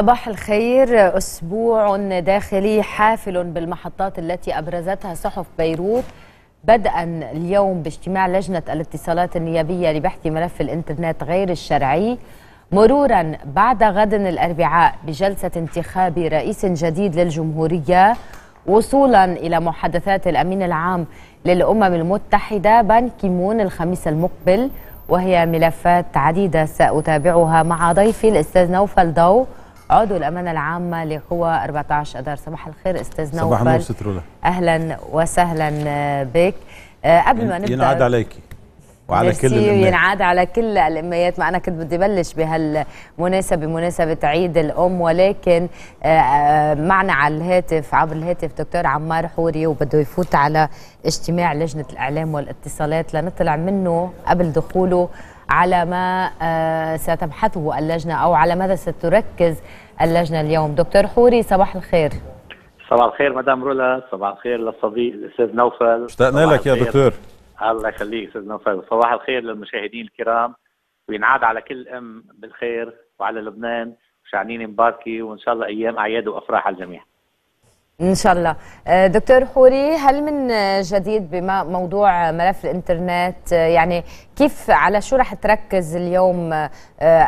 صباح الخير أسبوع داخلي حافل بالمحطات التي أبرزتها صحف بيروت بدءا اليوم باجتماع لجنة الاتصالات النيابية لبحث ملف الإنترنت غير الشرعي مرورا بعد غد الأربعاء بجلسة انتخاب رئيس جديد للجمهورية وصولا إلى محادثات الأمين العام للأمم المتحدة بان كيمون الخميس المقبل وهي ملفات عديدة سأتابعها مع ضيفي الأستاذ نوفل ضو عضو الامانه العامه لقوى 14 اذار صباح الخير استاذ نوفل صباح النور سترولا اهلا وسهلا آه، بك آه، قبل ما نبدا ينعاد عليكي وعلى كل الامهات ينعاد على كل الامهات ما انا كنت بدي بلش بهالمناسبه مناسبه عيد الام ولكن آه، معنا على الهاتف عبر الهاتف دكتور عمار حوري وبده يفوت على اجتماع لجنه الاعلام والاتصالات لنطلع منه قبل دخوله على ما ستبحثه اللجنه او على ماذا ستركز اللجنة اليوم دكتور حوري صباح الخير صباح الخير مدام رولا صباح الخير للصديق الأستاذ نوفل اشتقنا لك يا دكتور الله يخليك أستاذ نوفل صباح الخير للمشاهدين الكرام وينعاد على كل أم بالخير وعلى لبنان شعنين مباركي وإن شاء الله أيام أعياد وأفراح على الجميع ان شاء الله آه، دكتور حوري هل من جديد بما موضوع ملف الانترنت آه، يعني كيف على شو رح تركز اليوم آه،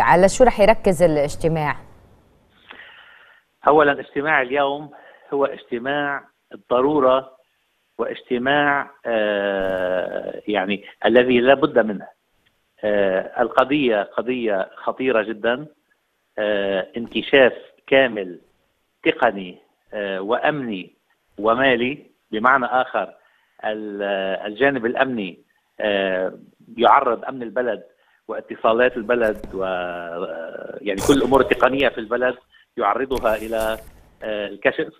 على شو رح يركز الاجتماع اولا اجتماع اليوم هو اجتماع الضروره واجتماع آه، يعني الذي لا بد منه آه، القضيه قضيه خطيره جدا آه، انكشاف كامل تقني وامني ومالي بمعنى اخر الجانب الامني يعرض امن البلد واتصالات البلد و يعني كل الامور التقنيه في البلد يعرضها الى آه، الكشف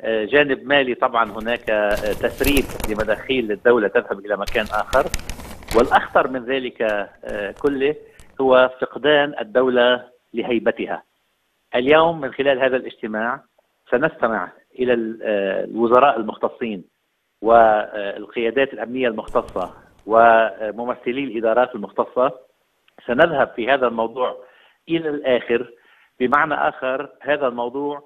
آه، جانب مالي طبعا هناك آه، تسريب لمداخيل الدوله تذهب الى مكان اخر والاخطر من ذلك كله هو فقدان الدوله لهيبتها. اليوم من خلال هذا الاجتماع سنستمع الى الوزراء المختصين والقيادات الامنيه المختصه وممثلي الادارات المختصه سنذهب في هذا الموضوع الى الاخر بمعنى اخر هذا الموضوع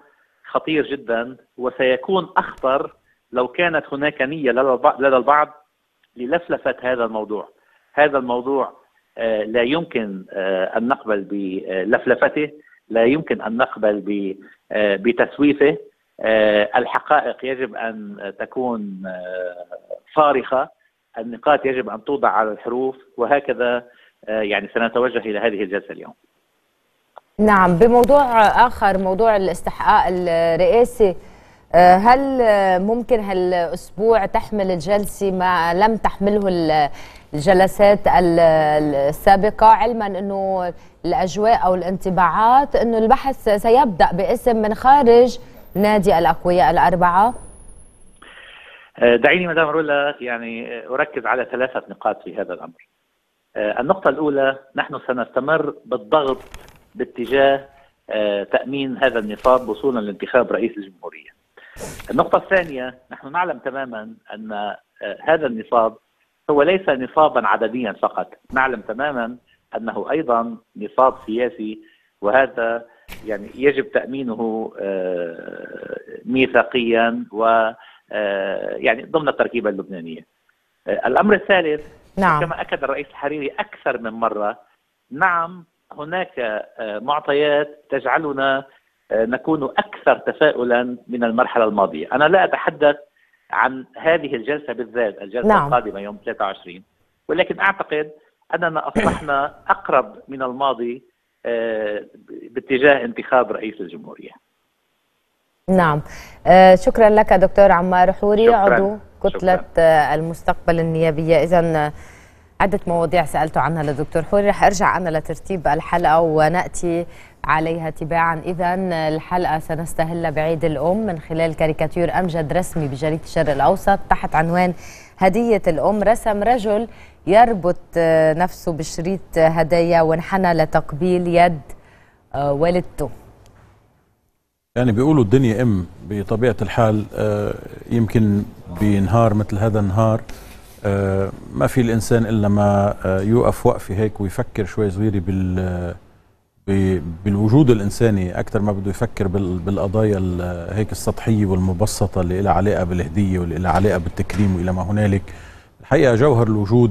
خطير جدا وسيكون اخطر لو كانت هناك نيه لدى البعض للفلفه هذا الموضوع هذا الموضوع آه، لا يمكن آه، ان نقبل بلفلفته لا يمكن ان نقبل آه، بتسويفه الحقائق يجب ان تكون صارخه النقاط يجب ان توضع على الحروف وهكذا يعني سنتوجه الى هذه الجلسه اليوم نعم بموضوع آخر موضوع الاستحقاق الرئاسي آه، هل ممكن هالأسبوع تحمل الجلسة ما لم تحمله الجلسات السابقة علما أنه الأجواء أو الانطباعات أنه البحث سيبدأ باسم من خارج نادي الأقوياء الأربعة آه، دعيني مدام رولا يعني أركز على ثلاثة نقاط في هذا الأمر آه، النقطة الأولى نحن سنستمر بالضغط باتجاه آه، تامين هذا النصاب وصولا لانتخاب رئيس الجمهوريه. النقطه الثانيه نحن نعلم تماما ان آه، هذا النصاب هو ليس نصابا عدديا فقط، نعلم تماما انه ايضا نصاب سياسي وهذا يعني يجب تامينه آه، ميثاقيا و يعني ضمن التركيبه اللبنانيه. الامر الثالث نعم. كما اكد الرئيس الحريري اكثر من مره نعم هناك آه، معطيات تجعلنا آه، نكون اكثر تفاؤلا من المرحله الماضيه، انا لا اتحدث عن هذه الجلسه بالذات، الجلسه نعم. القادمه يوم 23 ولكن اعتقد اننا اصبحنا اقرب من الماضي آه، باتجاه انتخاب رئيس الجمهوريه. نعم شكرا لك دكتور عمار حوري شكراً. عضو كتله شكراً. المستقبل النيابيه اذا عدة مواضيع سألت عنها للدكتور حوري رح أرجع أنا لترتيب الحلقة ونأتي عليها تباعا إذا الحلقة سنستهلها بعيد الأم من خلال كاريكاتير أمجد رسمي بجريدة الشرق الأوسط تحت عنوان هدية الأم رسم رجل يربط نفسه بشريط هدايا وانحنى لتقبيل يد والدته يعني بيقولوا الدنيا أم بطبيعة الحال آه، يمكن بنهار مثل هذا النهار آه، ما في الانسان الا ما آه، يوقف وقفه هيك ويفكر شوي صغيره بال آه، بالوجود الانساني اكثر ما بده يفكر بالقضايا هيك السطحيه والمبسطه اللي لها علاقه بالهديه واللي لها علاقه بالتكريم والى ما هنالك الحقيقه جوهر الوجود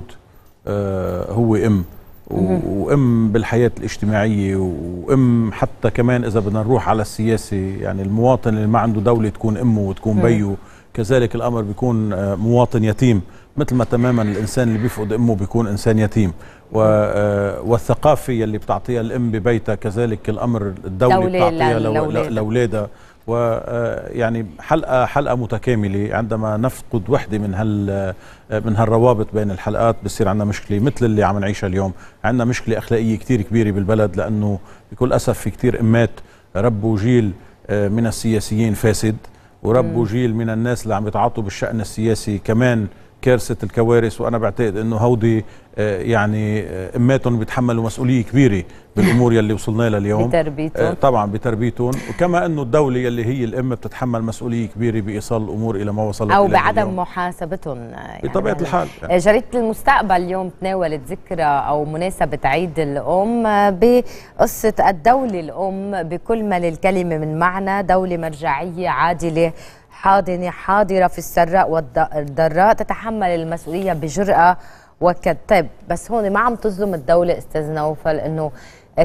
هو ام وام بالحياه الاجتماعيه وام حتى كمان اذا بدنا نروح على السياسه يعني المواطن اللي ما عنده دوله تكون امه وتكون بيه كذلك الامر بيكون مواطن يتيم مثل ما تماما الانسان اللي بيفقد امه بيكون انسان يتيم و... آه، والثقافه اللي بتعطيها الام ببيتها كذلك الامر الدولي بتعطيها لاولادها ويعني آه، حلقه حلقه متكامله عندما نفقد وحده من هال آه، من هالروابط بين الحلقات بصير عندنا مشكله مثل اللي عم نعيشها اليوم عندنا مشكله اخلاقيه كثير كبيره بالبلد لانه بكل اسف في كثير امات ربوا جيل من السياسيين فاسد وربوا جيل من الناس اللي عم يتعاطوا بالشان السياسي كمان كارثه الكوارث وانا بعتقد انه هودي آه، يعني آه، اماتهم بيتحملوا مسؤوليه كبيره بالامور يلي وصلنا لها اليوم بتربيتهم آه، طبعا بتربيتهم وكما انه الدوله يلي هي الام بتتحمل مسؤوليه كبيره بايصال الامور الى ما وصلت او بعدم محاسبتهم يعني بطبيعه يعني الحال يعني. جريده المستقبل اليوم تناولت ذكرى او مناسبه عيد الام بقصه الدوله الام بكل ما للكلمه من معنى دوله مرجعيه عادله حاضنة حاضرة في السراء والضراء تتحمل المسؤولية بجرأة وكتب طيب، بس هون ما عم تظلم الدولة استاذ نوفل انه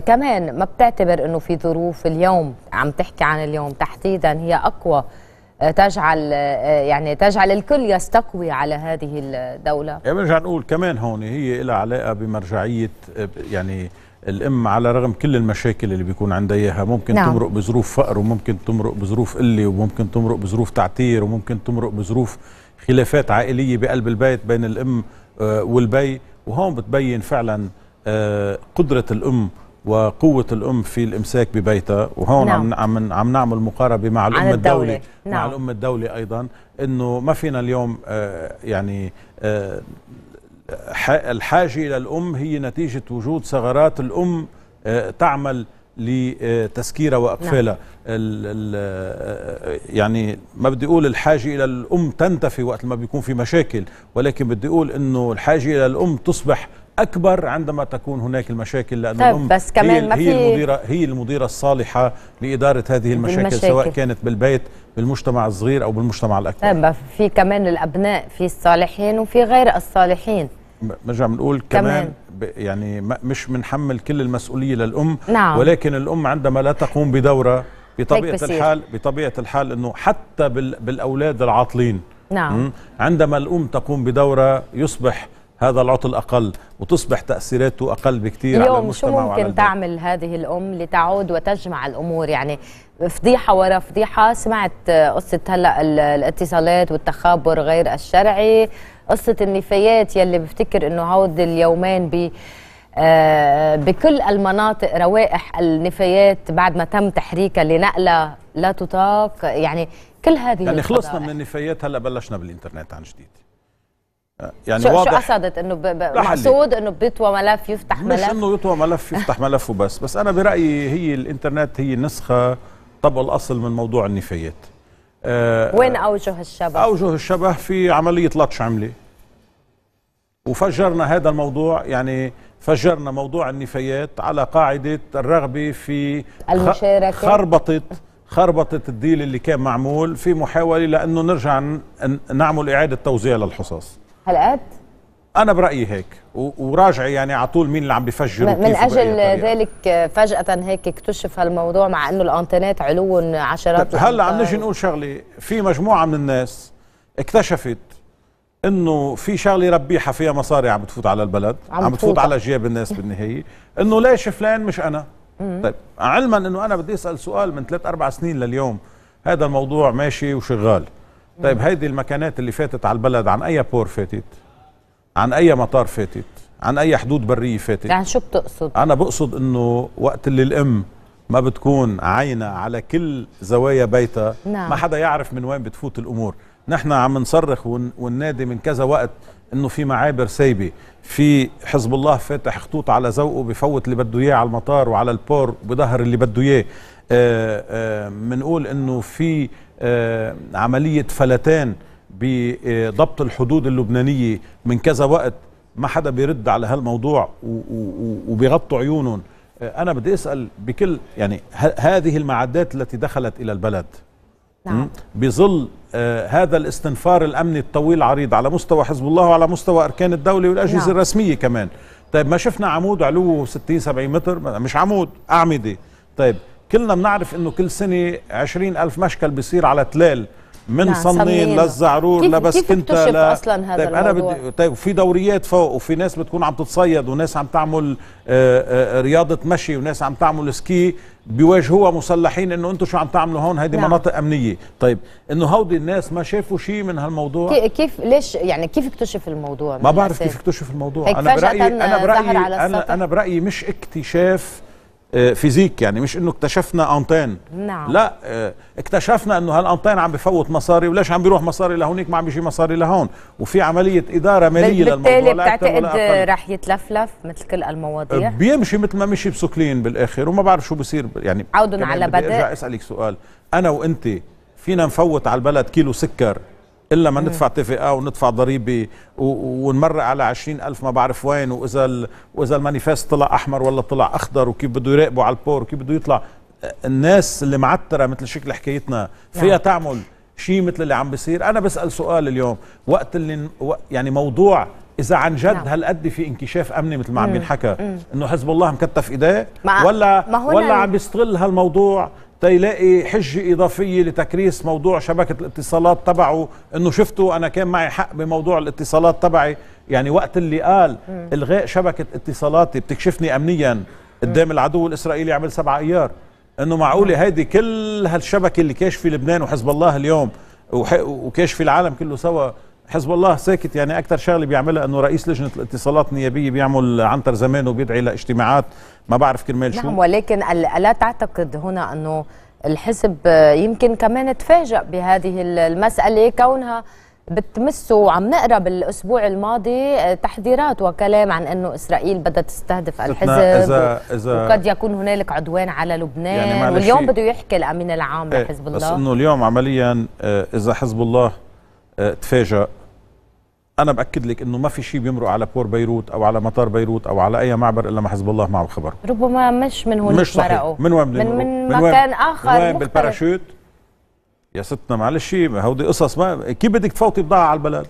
كمان ما بتعتبر انه في ظروف اليوم عم تحكي عن اليوم تحديدا هي اقوى آه، تجعل آه، يعني تجعل الكل يستقوي على هذه الدولة يعني نقول كمان هون هي لها علاقة بمرجعية آه، يعني الام على رغم كل المشاكل اللي بيكون عندها اياها ممكن نعم. تمرق بظروف فقر وممكن تمرق بظروف قله وممكن تمرق بظروف تعتير وممكن تمرق بظروف خلافات عائليه بقلب البيت بين الام آه، والبي وهون بتبين فعلا آه، قدره الام وقوة الأم في الإمساك ببيتها وهون نعم. عم عم عم نعمل مقاربة مع الأم الدولي نعم. مع الأم الدولي أيضا إنه ما فينا اليوم آه، يعني الحاجة إلى الأم هي نتيجة وجود ثغرات الأم آه، تعمل لتسكيرها واقفالها نعم. آه، يعني ما بدي اقول الحاجه الى الام تنتفي وقت ما بيكون في مشاكل ولكن بدي اقول انه الحاجه الى الام تصبح اكبر عندما تكون هناك المشاكل لان طيب الام بس كمان هي, ما هي المديره هي المديره الصالحه لاداره هذه المشاكل, المشاكل سواء كانت بالبيت بالمجتمع الصغير او بالمجتمع الاكبر طيب في كمان الابناء في الصالحين وفي غير الصالحين نرجع بنقول كمان, كمان يعني مش بنحمل كل المسؤوليه للام نعم. ولكن الام عندما لا تقوم بدورها بطبيعه طيب، الحال بطبيعه الحال انه حتى بالاولاد العاطلين نعم عندما الام تقوم بدورها يصبح هذا العطل اقل وتصبح تاثيراته اقل بكثير على المجتمع شو ممكن تعمل هذه الام لتعود وتجمع الامور يعني فضيحه ورا فضيحه سمعت قصه هلا الاتصالات والتخابر غير الشرعي قصه النفايات يلي بفتكر انه عود اليومين ب آه، بكل المناطق روائح النفايات بعد ما تم تحريكها لنقله لا تطاق يعني كل هذه يعني خلصنا من النفايات هلا بلشنا بالانترنت عن جديد آه، يعني شو واضح شو قصدت انه مقصود انه بيطوى ملف يفتح ملف مش انه يطوى ملف يفتح ملف وبس بس انا برايي هي الانترنت هي نسخه طب الاصل من موضوع النفايات آه وين اوجه الشبه؟ اوجه الشبه في عمليه لطش عمله وفجرنا هذا الموضوع يعني فجرنا موضوع النفايات على قاعدة الرغبة في المشاركة خربطة خربطة الديل اللي كان معمول في محاولة لأنه نرجع نعمل إعادة توزيع للحصص هل أنا برأيي هيك وراجع يعني على طول مين اللي عم بفجر من أجل ذلك فجأة هيك اكتشف هالموضوع مع أنه الأنتنات علو عشرات طيب، هلا عم نجي نقول شغلة في مجموعة من الناس اكتشفت انه في شغله ربيحه فيها مصاري عم بتفوت على البلد عم, عم بتفوت على جياب الناس بالنهايه انه ليش فلان مش انا طيب علما انه انا بدي اسال سؤال من ثلاث اربع سنين لليوم هذا الموضوع ماشي وشغال طيب هيدي المكانات اللي فاتت على البلد عن اي بور فاتت عن اي مطار فاتت عن اي حدود بريه فاتت يعني شو بتقصد انا بقصد انه وقت اللي الام ما بتكون عينه على كل زوايا بيتها نعم. ما حدا يعرف من وين بتفوت الامور نحن عم نصرخ والنادي من كذا وقت انه في معابر سايبه في حزب الله فاتح خطوط على ذوقه بفوت اللي بده اياه على المطار وعلى البور بظهر اللي بده اياه بنقول آه، آه، انه في آه، عمليه فلتان بضبط الحدود اللبنانيه من كذا وقت ما حدا بيرد على هالموضوع وبيغطوا عيونهم انا بدي اسال بكل يعني هذه المعدات التي دخلت الى البلد نعم. بظل آه هذا الاستنفار الامني الطويل عريض على مستوى حزب الله وعلى مستوى اركان الدوله والاجهزه نعم. الرسميه كمان طيب ما شفنا عمود علوه 60 70 متر مش عمود اعمده طيب كلنا بنعرف انه كل سنه 20 الف مشكل بيصير على تلال من نعم صنين للزعرور لبسكنتا كنت لا اصلا هذا طيب الموضوع. انا بدي طيب في دوريات فوق وفي ناس بتكون عم تتصيد وناس عم تعمل آآ آه، آآ آه، رياضه مشي وناس عم تعمل سكي بيواجهوها مسلحين انه انتم شو عم تعملوا هون هيدي نعم. مناطق امنيه طيب انه هودي الناس ما شافوا شيء من هالموضوع كيف ليش يعني كيف اكتشف الموضوع ما بعرف كيف اكتشف الموضوع انا برايي انا برايي انا, أنا برايي مش اكتشاف آه، فيزيك يعني مش انه اكتشفنا انتان نعم. لا آه، اكتشفنا انه هالانتان عم بفوت مصاري وليش عم بيروح مصاري لهونيك ما عم بيجي مصاري لهون وفي عمليه اداره ماليه للموضوع بالتالي بتعتقد رح يتلفلف مثل كل المواضيع آه، بيمشي مثل ما مشي بسوكلين بالاخر وما بعرف شو بصير يعني عودا على بدء اسالك سؤال انا وانت فينا نفوت على البلد كيلو سكر الا ما إيه. ندفع تفقه وندفع ضريبه ونمرق على عشرين ألف ما بعرف وين واذا واذا المانيفست طلع احمر ولا طلع اخضر وكيف بده يراقبوا على البور وكيف بده يطلع الناس اللي معتره مثل شكل حكايتنا فيها يعني. تعمل شيء مثل اللي عم بيصير انا بسال سؤال اليوم وقت اللي يعني موضوع اذا عن جد نعم. هالقد في انكشاف امني مثل ما عم ينحكى انه حزب الله مكتف ايديه ولا ما ولا عم بيستغل هالموضوع تيلاقي حجة إضافية لتكريس موضوع شبكة الاتصالات تبعه أنه شفتوا أنا كان معي حق بموضوع الاتصالات تبعي يعني وقت اللي قال م. إلغاء شبكة اتصالاتي بتكشفني أمنيا قدام العدو الإسرائيلي عمل سبعة أيار أنه معقولة هيدي كل هالشبكة اللي كاشفة لبنان وحزب الله اليوم وكاشفة العالم كله سوا حزب الله ساكت يعني اكثر شغله بيعملها انه رئيس لجنه الاتصالات النيابيه بيعمل عنتر زمان وبيدعي لاجتماعات ما بعرف كرمال شو نعم ولكن الا تعتقد هنا انه الحزب يمكن كمان تفاجأ بهذه المسألة كونها بتمسه وعم نقرا بالاسبوع الماضي آه، تحذيرات وكلام عن انه اسرائيل بدها تستهدف الحزب إذا إذا وقد يكون هنالك عدوان على لبنان يعني واليوم بده يحكي الامين العام إيه، لحزب الله بس انه اليوم عمليا آه، اذا حزب الله آه، تفاجأ انا باكد لك انه ما في شيء بيمرق على بور بيروت او على مطار بيروت او على اي معبر الا ما حزب الله معه خبر ربما مش من هون مش صحيح من وين من, من, من مكان اخر من وين بالباراشوت يا ستنا معلش هودي قصص ما كيف بدك تفوتي بضاعه على البلد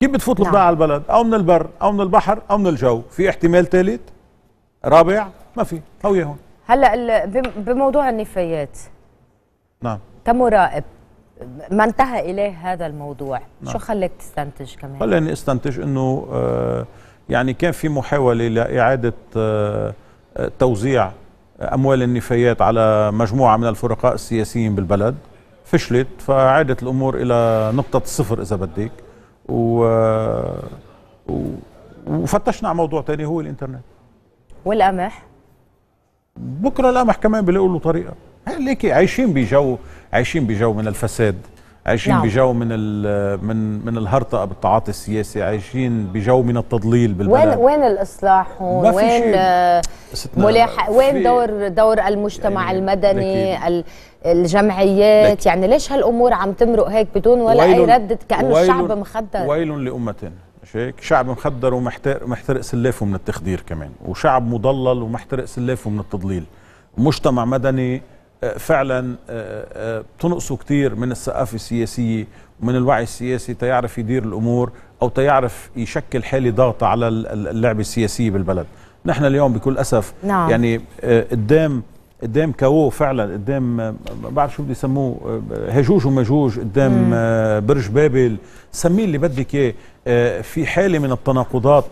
كيف بتفوت نعم. على البلد او من البر او من البحر او من الجو في احتمال ثالث رابع ما في هو هون هلا بموضوع النفايات نعم كمراقب ما انتهى اليه هذا الموضوع نعم. شو خليك تستنتج كمان خليني استنتج انه آه، يعني كان في محاوله لاعاده آه، توزيع اموال النفايات على مجموعه من الفرقاء السياسيين بالبلد فشلت فعادت الامور الى نقطه الصفر اذا بدك و... آه، و... وفتشنا على موضوع ثاني هو الانترنت والقمح بكره القمح كمان بيلاقوا له طريقه ليكي عايشين بجو عايشين بجو من الفساد عايشين نعم. بجو من من من الهرطقه بالتعاطي السياسي عايشين بجو من التضليل بالبلد وين وين الاصلاح هون وين آه، ملاحق وين دور دور المجتمع يعني المدني الجمعيات يعني ليش هالامور عم تمرق هيك بدون ولا اي رد كانه الشعب مخدر ويل لامتنا مش هيك شعب مخدر ومحترق محترق سلافه من التخدير كمان وشعب مضلل ومحترق سلافه من التضليل مجتمع مدني آه، فعلا آه، آه، تنقصه كتير من الثقافه السياسيه ومن الوعي السياسي تيعرف يدير الامور او تيعرف يشكل حاله ضغط على اللعبه السياسيه بالبلد نحن اليوم بكل اسف نعم. يعني قدام قدام كاو فعلا قدام ما بعرف شو بدي يسموه هجوج ومجوج قدام برج بابل سميه اللي بدك اياه في حاله من التناقضات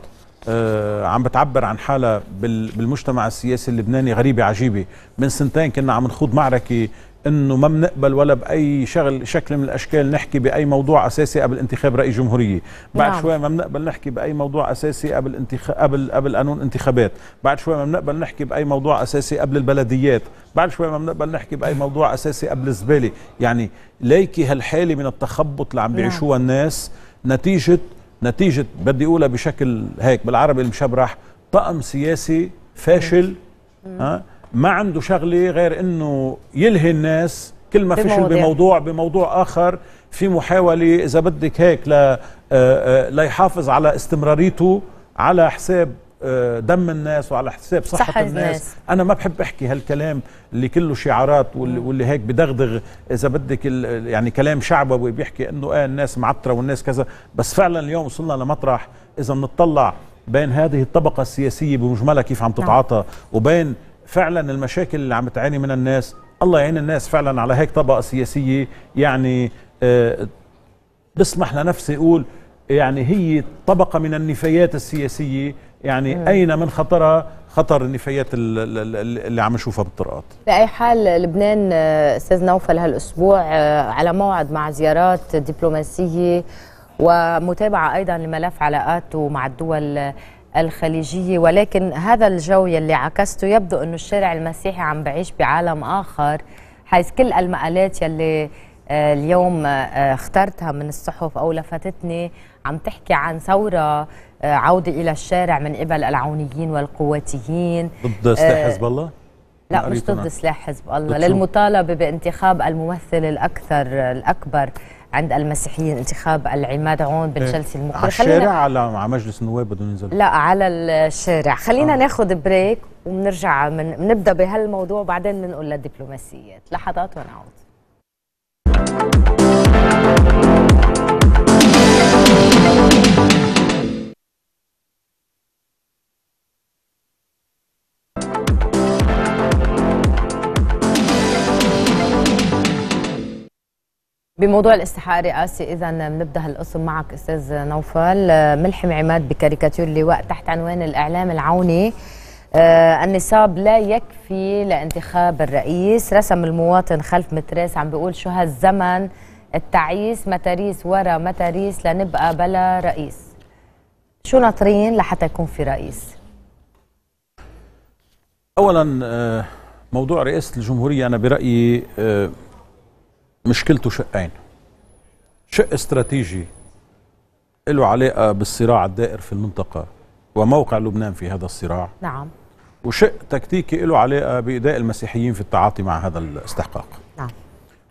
آه، عم بتعبر عن حالها بالمجتمع السياسي اللبناني غريبة عجيبة من سنتين كنا عم نخوض معركة انه ما بنقبل ولا باي شغل شكل من الاشكال نحكي باي موضوع اساسي قبل انتخاب رئيس جمهوريه بعد نعم. شوي ما بنقبل نحكي باي موضوع اساسي قبل انتخاب قبل قبل قانون انتخابات بعد شوي ما بنقبل نحكي باي موضوع اساسي قبل البلديات بعد شوي ما بنقبل نحكي باي موضوع اساسي قبل الزباله يعني ليكي هالحاله من التخبط اللي عم نعم. بيعيشوها الناس نتيجه نتيجه بدي اقولها بشكل هيك بالعربي المشبرح طقم سياسي فاشل ها ما عنده شغله غير انه يلهي الناس كل ما فشل بموضوع بموضوع اخر في محاوله اذا بدك هيك آه، آه، ليحافظ على استمراريته على حساب آه، دم الناس وعلى حساب صحة, صحة الناس. الناس أنا ما بحب أحكي هالكلام اللي كله شعارات واللي, واللي هيك بدغدغ إذا بدك يعني كلام شعبوي بيحكي أنه آه الناس معطرة والناس كذا بس فعلا اليوم وصلنا لمطرح إذا بنطلع بين هذه الطبقة السياسية بمجملها كيف عم نعم. تتعاطى نعم. وبين فعلا المشاكل اللي عم تعاني من الناس الله يعين الناس فعلا على هيك طبقة سياسية يعني آه بسمح لنفسي أقول يعني هي طبقة من النفايات السياسية يعني مم. إيه. أين من خطرها خطر النفايات اللي عم نشوفها بالطرقات بأي حال لبنان أستاذ نوفل هالأسبوع آه، على موعد مع زيارات دبلوماسية ومتابعة أيضا لملف علاقاته مع الدول الخليجية ولكن هذا الجو يلي عكسته يبدو أنه الشارع المسيحي عم بعيش بعالم آخر حيث كل المقالات يلي آه، اليوم آه، اخترتها من الصحف أو لفتتني عم تحكي عن ثوره آه، عوده الى الشارع من قبل العونيين والقواتيين ضد آه، سلاح حزب الله لا مش ضد نعم. سلاح حزب الله للمطالبه بانتخاب الممثل الاكثر الاكبر عند المسيحيين انتخاب العماد عون بن إيه. شلسي المقبل على الشارع على على مجلس النواب بدهم ينزلوا لا على الشارع خلينا آه. ناخذ بريك وبنرجع من بنبدا بهالموضوع وبعدين بنقول للدبلوماسيات لحظات ونعود بموضوع الاستحقاق الرئاسي اذا بنبدا هالقسم معك استاذ نوفل آه، ملحم عماد بكاريكاتير اللواء تحت عنوان الاعلام العوني آه النصاب لا يكفي لانتخاب الرئيس رسم المواطن خلف متراس عم بيقول شو هالزمن التعيس متاريس ورا متاريس لنبقى بلا رئيس شو ناطرين لحتى يكون في رئيس اولا آه، موضوع رئاسه الجمهوريه انا برايي آه، مشكلته شقين شق استراتيجي له علاقة بالصراع الدائر في المنطقة وموقع لبنان في هذا الصراع نعم وشق تكتيكي له علاقة بإداء المسيحيين في التعاطي مع هذا الاستحقاق نعم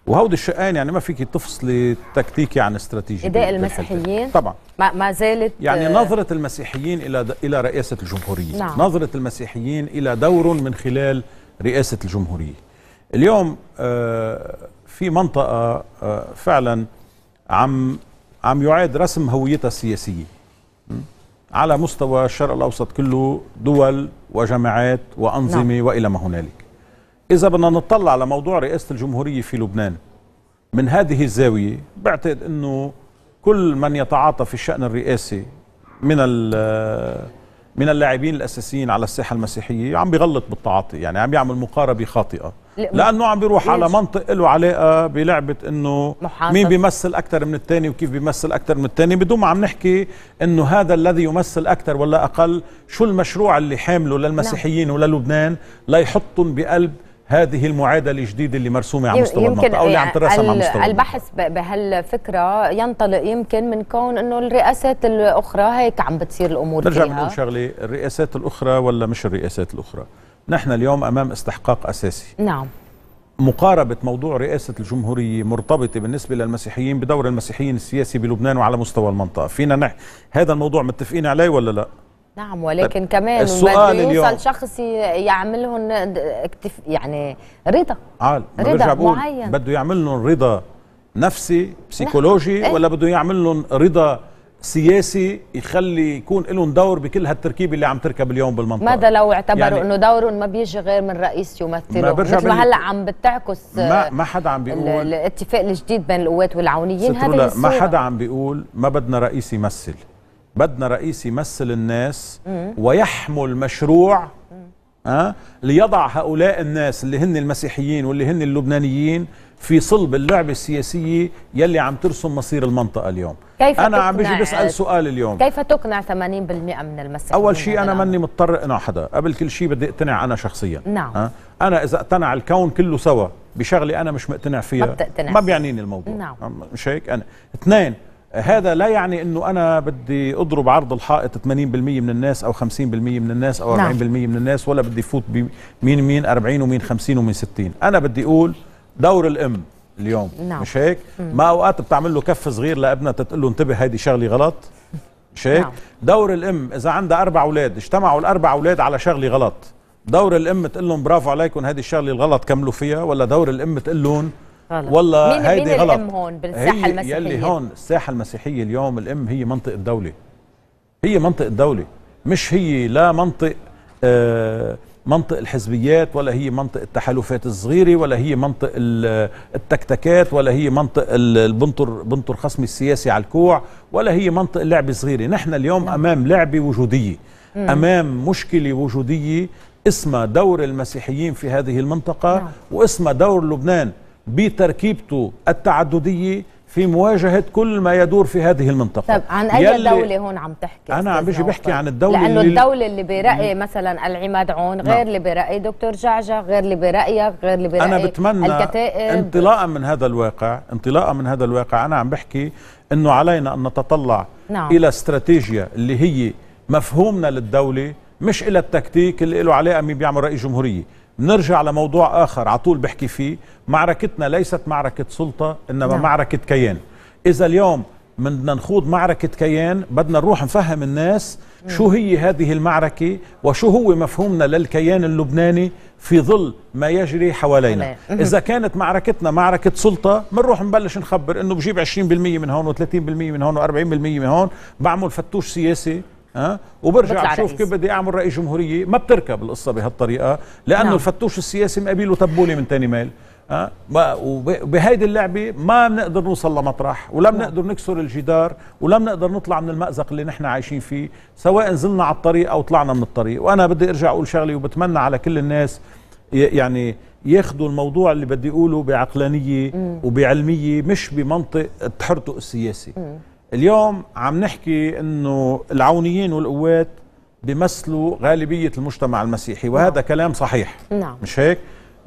وهودي الشقين يعني ما فيك تفصلي تكتيكي عن استراتيجي إداء المسيحيين طبعا ما, ما زالت يعني آه، نظرة المسيحيين إلى إلى رئاسة الجمهورية نعم. نظرة المسيحيين إلى دور من خلال رئاسة الجمهورية اليوم آه في منطقة آه، فعلا عم عم يعاد رسم هويتها السياسية على مستوى الشرق الأوسط كله دول وجماعات وأنظمة نعم. وإلى ما هنالك إذا بدنا نطلع على موضوع رئاسة الجمهورية في لبنان من هذه الزاوية بعتقد أنه كل من يتعاطى في الشأن الرئاسي من آه، من اللاعبين الأساسيين على الساحة المسيحية عم بيغلط بالتعاطي يعني عم يعمل مقاربة خاطئة لانه عم بيروح على منطق له علاقه بلعبه انه مين بيمثل اكثر من الثاني وكيف بيمثل اكثر من الثاني بدون ما عم نحكي انه هذا الذي يمثل اكثر ولا اقل شو المشروع اللي حامله للمسيحيين نعم. وللبنان ليحطهم بقلب هذه المعادله الجديده اللي مرسومه على مستوى المنطقه او اللي عم ترسم على مستوى البحث بهالفكره ينطلق يمكن من كون انه الرئاسات الاخرى هيك عم بتصير الامور نرجع بنقول شغله الرئاسات الاخرى ولا مش الرئاسات الاخرى نحن اليوم أمام استحقاق أساسي نعم مقاربة موضوع رئاسة الجمهورية مرتبطة بالنسبة للمسيحيين بدور المسيحيين السياسي بلبنان وعلى مستوى المنطقة فينا نح هذا الموضوع متفقين عليه ولا لا؟ نعم ولكن كمان السؤال يوصل اليوم شخص يعملهم اكتف يعني رضا عال رضا معين بده يعمل لهم رضا نفسي بسيكولوجي نعم. ايه؟ ولا بده يعمل لهم رضا سياسي يخلي يكون لهم دور بكل هالتركيب اللي عم تركب اليوم بالمنطقه ماذا لو اعتبروا يعني انه دورهم ما بيجي غير من رئيس يمثله ما مثل ما هلا عم بتعكس ما, ما حدا عم بيقول الاتفاق الجديد بين القوات والعونيين هذه ما حدا عم بيقول ما بدنا رئيس يمثل بدنا رئيس يمثل الناس ويحمل مشروع أه؟ ليضع هؤلاء الناس اللي هن المسيحيين واللي هن اللبنانيين في صلب اللعبة السياسية يلي عم ترسم مصير المنطقة اليوم كيف أنا عم بيجي بسأل آه، سؤال اليوم كيف تقنع 80% من المسيحيين أول شيء أنا ماني مضطر أقنع حدا قبل كل شيء بدي أقتنع أنا شخصيا نعم أه؟ أنا إذا اقتنع الكون كله سوا بشغلة أنا مش مقتنع فيها ما, بتقتنع ما بيعنيني الموضوع نعم مش هيك أنا اثنين هذا لا يعني انه انا بدي اضرب عرض الحائط 80% من الناس او 50% من الناس او 40% نعم. من الناس ولا بدي فوت بمين مين 40 ومين 50 ومين 60 انا بدي اقول دور الام اليوم نعم. مش هيك مم. ما اوقات بتعمل له كف صغير لابنها تقول له انتبه هيدي شغلي غلط مش هيك نعم. دور الام اذا عندها اربع اولاد اجتمعوا الاربع اولاد على شغلي غلط دور الام تقول لهم برافو عليكم هذه الشغله الغلط كملوا فيها ولا دور الام تقول لهم والله هيدي غلط مين الام هون بالساحه المسيحيه يلي هون الساحه المسيحيه اليوم الام هي منطق الدوله هي منطق الدوله مش هي لا منطق آه منطق الحزبيات ولا هي منطق التحالفات الصغيرة ولا هي منطق التكتكات ولا هي منطق البنطر بنطر خصمي السياسي على الكوع ولا هي منطق لعبة صغيرة نحن اليوم نعم. أمام لعبة وجودية أمام مشكلة وجودية اسمها دور المسيحيين في هذه المنطقة نعم. واسمها دور لبنان بتركيبته التعددية في مواجهة كل ما يدور في هذه المنطقة طب عن أي دولة هون عم تحكي أنا عم بيجي بحكي عن الدولة لأنه اللي الدولة اللي برأي مثلا العماد عون نعم. غير نعم. اللي برأي دكتور جعجع غير اللي برأيك غير اللي برأي أنا بتمنى الكتائب انطلاقا من هذا الواقع انطلاقا من هذا الواقع أنا عم بحكي أنه علينا أن نتطلع نعم. إلى استراتيجية اللي هي مفهومنا للدولة مش إلى التكتيك اللي له علاقة مين بيعمل رئيس جمهورية نرجع لموضوع آخر على طول بحكي فيه معركتنا ليست معركة سلطة إنما نعم. معركة كيان إذا اليوم بدنا نخوض معركة كيان بدنا نروح نفهم الناس شو هي هذه المعركة وشو هو مفهومنا للكيان اللبناني في ظل ما يجري حوالينا إذا كانت معركتنا معركة سلطة بنروح نبلش نخبر إنه بجيب 20% من هون و30% من هون و40% من هون بعمل فتوش سياسي ها وبرجع بشوف كيف بدي اعمل رئيس جمهوريه ما بتركب القصه بهالطريقه لانه نعم. الفتوش السياسي مقابله تبولي تبوله من تاني ميل ها أه؟ وبهيدي اللعبه ما بنقدر نوصل لمطرح ولا بنقدر نعم. نكسر الجدار ولا بنقدر نطلع من المأزق اللي نحن عايشين فيه سواء نزلنا على الطريق او طلعنا من الطريق وانا بدي ارجع اقول شغلي وبتمنى على كل الناس يعني ياخذوا الموضوع اللي بدي اقوله بعقلانيه وبعلميه مش بمنطق التحرتق السياسي اليوم عم نحكي انه العونيين والقوات بمثلوا غالبيه المجتمع المسيحي وهذا نعم. كلام صحيح نعم. مش هيك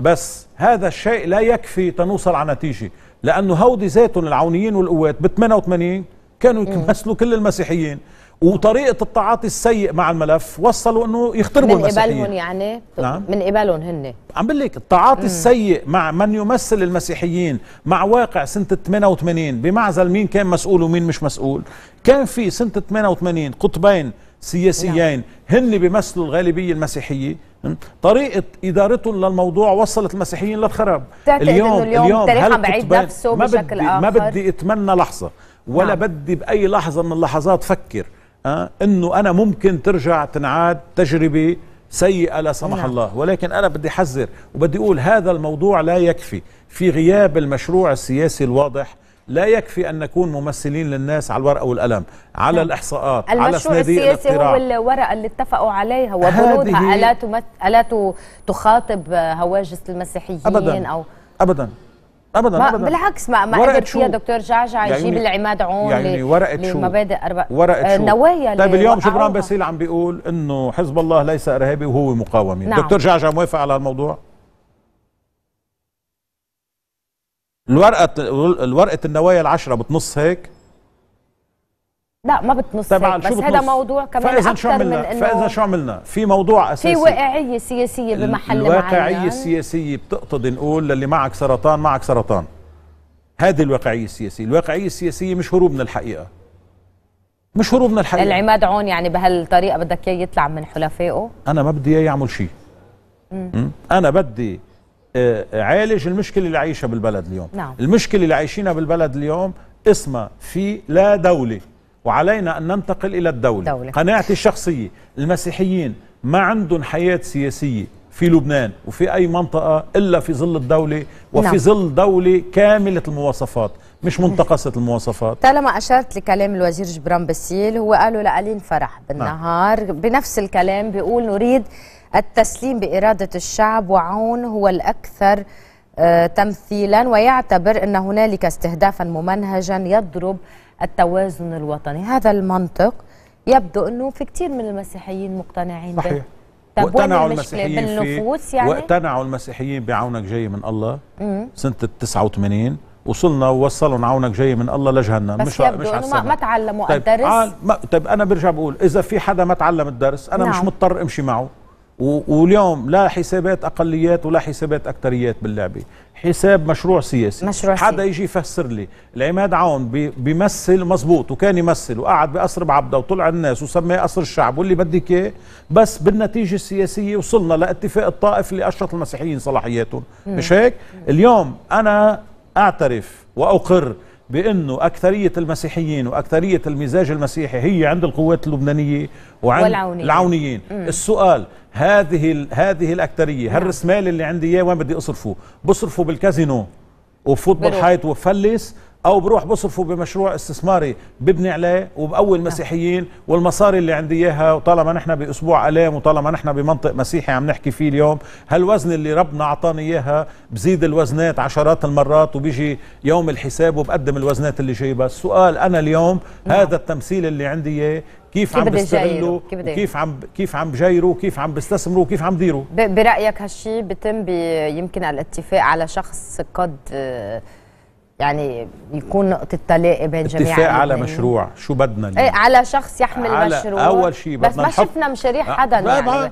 بس هذا الشيء لا يكفي تنوصل على نتيجه لانه هودي ذاتهم العونيين والقوات ب 88 كانوا يمثلوا كل المسيحيين وطريقه التعاطي السيء مع الملف وصلوا انه يختربوا من قبلهم يعني نعم؟ من قبلهم هن عم بقول لك التعاطي مم. السيء مع من يمثل المسيحيين مع واقع سنه 88 بمعزل مين كان مسؤول ومين مش مسؤول كان في سنه 88 قطبين سياسيين نعم. هن بيمثلوا الغالبيه المسيحيه طريقه ادارتهم للموضوع وصلت المسيحيين للخراب اليوم اليوم, اليوم التاريخ عم بعيد نفسه بشكل بدي اخر ما بدي اتمنى لحظه ولا نعم. بدي باي لحظه من اللحظات فكر أه؟ انه انا ممكن ترجع تنعاد تجربه سيئه لا سمح نعم. الله ولكن انا بدي احذر وبدي اقول هذا الموضوع لا يكفي في غياب المشروع السياسي الواضح لا يكفي ان نكون ممثلين للناس على الورقه والقلم على نعم. الاحصاءات على المشروع السياسي الاقتراع هو الورقه اللي اتفقوا عليها وبنودها الا الا تخاطب هواجس المسيحيين ابدا او ابدا ابدا ابدا بالعكس ما ما قدر فيها دكتور جعجع يجيب يعني العماد عون يعني ورقه شو مبادئ أربع ورقه شو آه، نوايا طيب اليوم جبران باسيل عم بيقول انه حزب الله ليس ارهابي وهو مقاومه نعم. دكتور جعجع موافق على الموضوع الورقه الورقه النوايا العشره بتنص هيك لا ما بتنص طبعا بس هذا موضوع كمان فاذا شو عملنا فاذا شو عملنا في موضوع اساسي في واقعيه سياسيه بمحل معين الواقعيه السياسيه بتقتضي نقول للي معك سرطان معك سرطان هذه الواقعيه السياسيه الواقعيه السياسيه مش هروب من الحقيقه مش هروب من الحقيقه العماد عون يعني بهالطريقه بدك اياه يطلع من حلفائه انا ما بدي اياه يعمل شيء انا بدي آه، عالج المشكله اللي عايشها بالبلد اليوم نعم. المشكله اللي عايشينها بالبلد اليوم اسمها في لا دوله وعلينا أن ننتقل إلى الدولة دولة. قناعتي الشخصية المسيحيين ما عندهم حياة سياسية في لبنان وفي أي منطقة إلا في ظل الدولة وفي نعم. ظل دولة كاملة المواصفات مش منتقصة المواصفات طالما أشرت لكلام الوزير جبران بسيل هو قاله لألين فرح بالنهار نعم. بنفس الكلام بيقول نريد التسليم بإرادة الشعب وعون هو الأكثر آه، تمثيلا ويعتبر أن هنالك استهدافا ممنهجا يضرب التوازن الوطني هذا المنطق يبدو أنه في كثير من المسيحيين مقتنعين صحيح. به واقتنعوا المسيحيين بالنفوس يعني واقتنعوا المسيحيين بعونك جاي من الله مم. سنة 89 وصلنا ووصلهم عونك جاي من الله لجهنم مش يبدو مش انه ما تعلموا طيب الدرس طيب انا برجع بقول اذا في حدا ما تعلم الدرس انا نعم. مش مضطر امشي معه واليوم لا حسابات اقليات ولا حسابات اكثريات باللعبه حساب مشروع سياسي مشروع حدا يجي يفسر لي العماد عون بيمثل مزبوط وكان يمثل وقعد بقصر بعبده وطلع الناس وسماه قصر الشعب واللي بدك اياه بس بالنتيجه السياسيه وصلنا لاتفاق الطائف اللي اشرط المسيحيين صلاحياتهم مش هيك اليوم انا اعترف واقر بانه اكثريه المسيحيين واكثريه المزاج المسيحي هي عند القوات اللبنانيه وعند والعونيين. العونيين مم. السؤال هذه ال هذه الاكثريه هالرسمال نعم. اللي عندي اياه وين بدي اصرفه بصرفه بالكازينو وفوتبول حيط وفلس او بروح بصرفه بمشروع استثماري ببني عليه وبقوي المسيحيين نعم. والمصاري اللي عندي اياها وطالما نحن باسبوع الام وطالما نحن بمنطق مسيحي عم نحكي فيه اليوم هالوزن اللي ربنا اعطاني اياها بزيد الوزنات عشرات المرات وبيجي يوم الحساب وبقدم الوزنات اللي جايبها السؤال انا اليوم نعم. هذا التمثيل اللي عندي اياه كيف عم بستغله كيف عم كيف عم بجيره كيف عم بستثمره وكيف عم ديره برايك هالشيء بتم يمكن الاتفاق على شخص قد آه، يعني يكون نقطه تلاقي بين جميع اتفاق على مشروع شو بدنا اليوم؟ ايه على شخص يحمل على مشروع اول شيء بس ما شفنا مشاريع آه، حدا يعني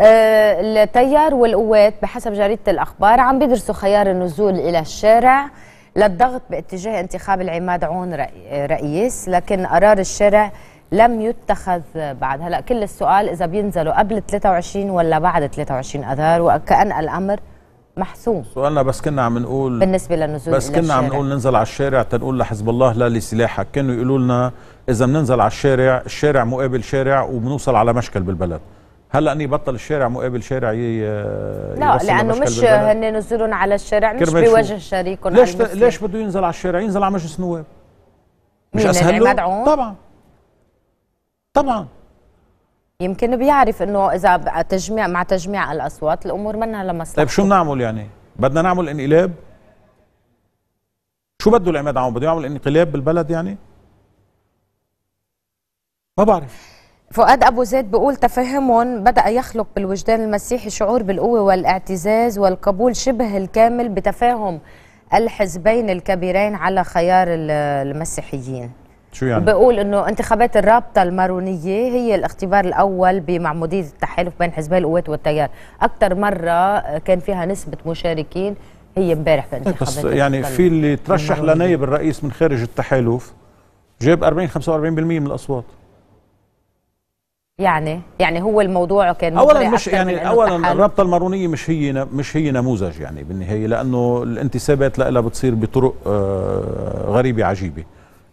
آه التيار والقوات بحسب جريده الاخبار عم بيدرسوا خيار النزول الى الشارع للضغط باتجاه انتخاب العماد عون رئيس لكن قرار الشارع لم يتخذ بعد هلا كل السؤال اذا بينزلوا قبل 23 ولا بعد 23 اذار وكأن الامر محسوم سؤالنا بس كنا عم نقول بالنسبه للنزول بس كنا عم نقول ننزل على الشارع تنقول لحزب الله لا لسلاحك كانوا يقولوا لنا اذا بننزل على الشارع الشارع مقابل شارع وبنوصل على مشكل بالبلد هلا اني بطل الشارع مقابل شارع ي لا لانه مش هن نزولهم على الشارع مش بوجه شريكهم ليش ت... ليش بده ينزل على الشارع ينزل على مجلس النواب مش اسهل يعني؟ له طبعا طبعا يمكن بيعرف انه اذا تجميع مع تجميع الاصوات الامور منها لمصلحة طيب شو بنعمل يعني؟ بدنا نعمل انقلاب؟ شو بده العماد عمر؟ بده يعمل انقلاب بالبلد يعني؟ ما بعرف فؤاد أبو زيد بيقول تفهمهم بدأ يخلق بالوجدان المسيحي شعور بالقوة والاعتزاز والقبول شبه الكامل بتفاهم الحزبين الكبيرين على خيار المسيحيين شو يعني؟ بقول انه انتخابات الرابطه المارونيه هي الاختبار الاول بمعموديه التحالف بين حزبي القوات والتيار، اكثر مره كان فيها نسبه مشاركين هي امبارح في إيه، انتخابات بس يعني في اللي ترشح لنائب الرئيس من خارج التحالف جاب 40 45% من الاصوات يعني يعني هو الموضوع كان اولا مش يعني اولا الرابطه المارونيه مش هي مش هي نموذج يعني بالنهايه لانه الانتسابات لها بتصير بطرق آه، غريبه عجيبه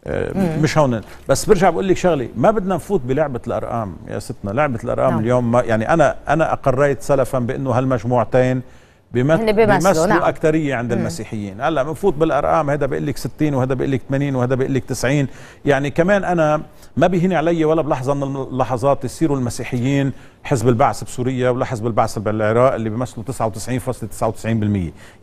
آه، مش هون بس برجع بقول لك شغله ما بدنا نفوت بلعبه الارقام يا ستنا لعبه الارقام نعم. اليوم ما يعني انا انا اقريت سلفا بانه هالمجموعتين بيمثلوا بيمثلوا نعم. اكثريه عند مم. المسيحيين هلا بنفوت بالارقام هذا بيقول لك 60 وهذا بيقول لك 80 وهذا بيقول لك 90 يعني كمان انا ما بيهني علي ولا بلحظه من اللحظات يصيروا المسيحيين حزب البعث بسوريا ولا حزب البعث بالعراق اللي بيمثلوا 99.99%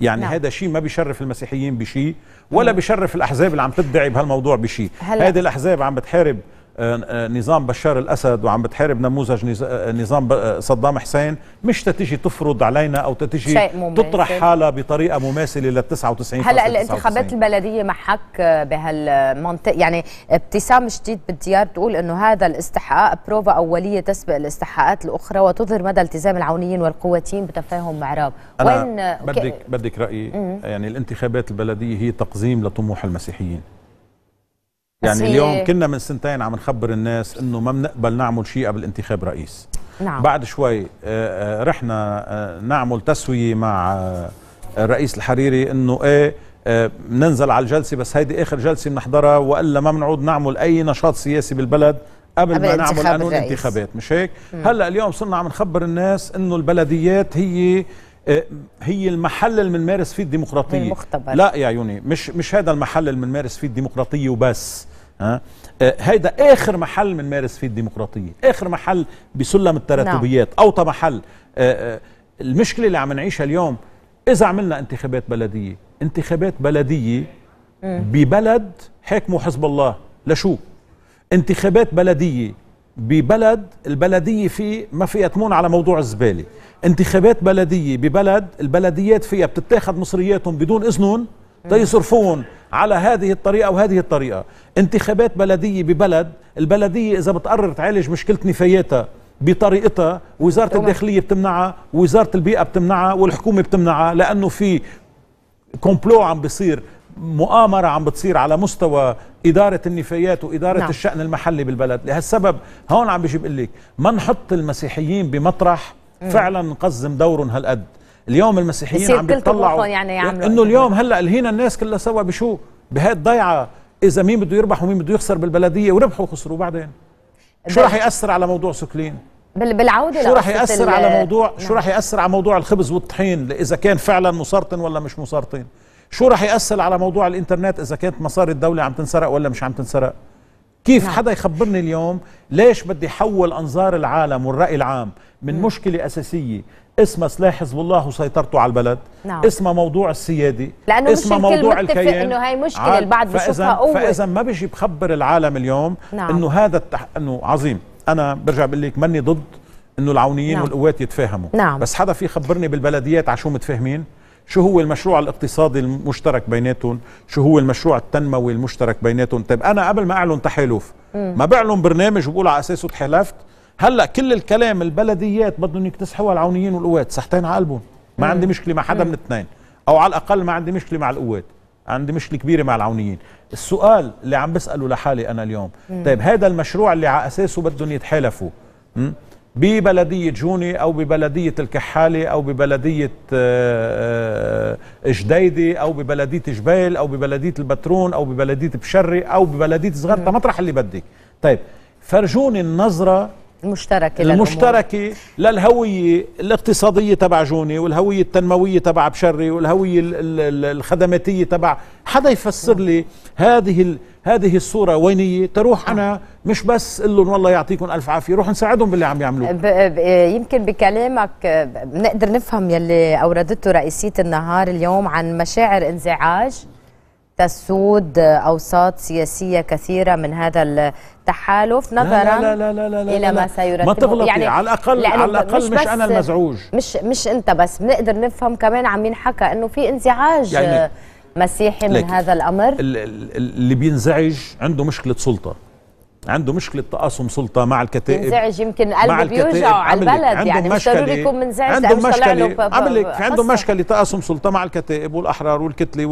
يعني نعم. هذا شيء ما بيشرف المسيحيين بشيء ولا مم. بيشرف الاحزاب اللي عم تدعي بهالموضوع بشيء هذه الاحزاب عم بتحارب آه، آه، نظام بشار الاسد وعم بتحارب نموذج آه، نظام صدام حسين مش تتيجي تفرض علينا او تتيجي تطرح حالها بطريقه مماثله لل 99 هلا الانتخابات البلديه محك بهالمنطق يعني ابتسام شديد بالديار تقول انه هذا الاستحقاق بروفا اوليه تسبق الاستحقاقات الاخرى وتظهر مدى التزام العونيين والقواتين بتفاهم مع راب وين بدك بدك رايي يعني الانتخابات البلديه هي تقزيم لطموح المسيحيين يعني اليوم كنا من سنتين عم نخبر الناس انه ما بنقبل نعمل شيء قبل انتخاب رئيس نعم. بعد شوي آه، آه، رحنا آه، نعمل تسويه مع الرئيس الحريري انه ايه بننزل على الجلسه بس هيدي اخر جلسه بنحضرها والا ما بنعود نعمل اي نشاط سياسي بالبلد قبل, قبل ما نعمل قانون انتخابات مش هيك هلا اليوم صرنا عم نخبر الناس انه البلديات هي هي المحل اللي بنمارس فيه الديمقراطيه المختبر. لا يا عيوني مش مش هذا المحل اللي بنمارس فيه الديمقراطيه وبس ها آه، هيدا اخر محل بنمارس فيه الديمقراطيه اخر محل بسلم التراتبيات نعم. اوطى محل آه، آه، المشكله اللي عم نعيشها اليوم اذا عملنا انتخابات بلديه انتخابات بلديه ببلد حاكمه حزب الله لشو انتخابات بلديه ببلد البلدية فيه ما فيها تمون على موضوع الزبالة انتخابات بلدية ببلد البلديات فيها بتتاخذ مصرياتهم بدون إذنهم تيصرفون على هذه الطريقة وهذه الطريقة انتخابات بلدية ببلد البلدية إذا بتقرر تعالج مشكلة نفاياتها بطريقتها وزارة طبعا. الداخلية بتمنعها وزارة البيئة بتمنعها والحكومة بتمنعها لأنه في كومبلو عم بيصير مؤامرة عم بتصير على مستوى إدارة النفايات وإدارة نعم. الشأن المحلي بالبلد لهالسبب هون عم بيجي بقول لك ما نحط المسيحيين بمطرح فعلا نقزم دورهم هالقد اليوم المسيحيين عم بيطلعوا يعني انه اليوم هلا الهينا الناس كلها سوا بشو بهاي الضيعه اذا مين بده يربح ومين بده يخسر بالبلديه وربحوا وخسروا بعدين شو راح ياثر على موضوع سكلين بالعوده شو راح ياثر على موضوع نعم. شو راح ياثر على موضوع الخبز والطحين اذا كان فعلا مسرطن ولا مش مسرطن شو راح ياثر على موضوع الانترنت اذا كانت مصاري الدوله عم تنسرق ولا مش عم تنسرق كيف نعم. حدا يخبرني اليوم ليش بدي حول انظار العالم والراي العام من مشكله اساسيه اسمه سلاح حزب الله وسيطرته على البلد نعم. اسمه موضوع السيادي لأنه اسمه موضوع الكيان انه هاي مشكله البعض بيشوفها قوه فاذا ما بيجي بخبر العالم اليوم نعم. انه هذا التح... انه عظيم انا برجع بقول لك ماني ضد انه العونيين نعم. والقوات يتفاهموا نعم. بس حدا في خبرني بالبلديات على شو متفاهمين شو هو المشروع الاقتصادي المشترك بيناتهم شو هو المشروع التنموي المشترك بيناتهم طيب انا قبل ما اعلن تحالف ما بعلن برنامج وبقول على اساسه تحالفت هلا كل الكلام البلديات بدهم يكتسحوها العونيين والقوات صحتين على قلبهم ما عندي مشكله مع حدا من الاثنين او على الاقل ما عندي مشكله مع القوات عندي مشكله كبيره مع العونيين السؤال اللي عم بساله لحالي انا اليوم طيب هذا المشروع اللي على اساسه بدهم يتحالفوا ببلديه جوني او ببلديه الكحاله او ببلديه آه، آه، جديده او ببلديه جبيل او ببلديه البترون او ببلديه بشري او ببلديه صغار مطرح اللي بدك طيب فرجوني النظره المشتركة المشتركة للهوية الاقتصادية تبع جوني والهوية التنموية تبع بشري والهوية الخدماتية تبع حدا يفسر لي هذه هذه الصورة وينية تروح آه. أنا مش بس قل لهم والله يعطيكم ألف عافية روح نساعدهم باللي عم يعملوه يمكن بكلامك بنقدر نفهم يلي أوردته رئيسية النهار اليوم عن مشاعر انزعاج تسود أوساط سياسية كثيرة من هذا التحالف نظرا لا لا لا لا لا إلى ما سيرتب ما تغلطي يعني على الأقل على الأقل مش, مش أنا المزعوج مش مش أنت بس بنقدر نفهم كمان عم ينحكى أنه في انزعاج يعني مسيحي من هذا الأمر اللي بينزعج عنده مشكلة سلطة عنده مشكله تقاسم سلطه مع الكتائب منزعج يمكن قلبه بيوجع على البلد يعني مش ضروري يكون منزعج عنده مشكله عمل لك عنده مشكله تقاسم سلطه مع الكتائب والاحرار والكتله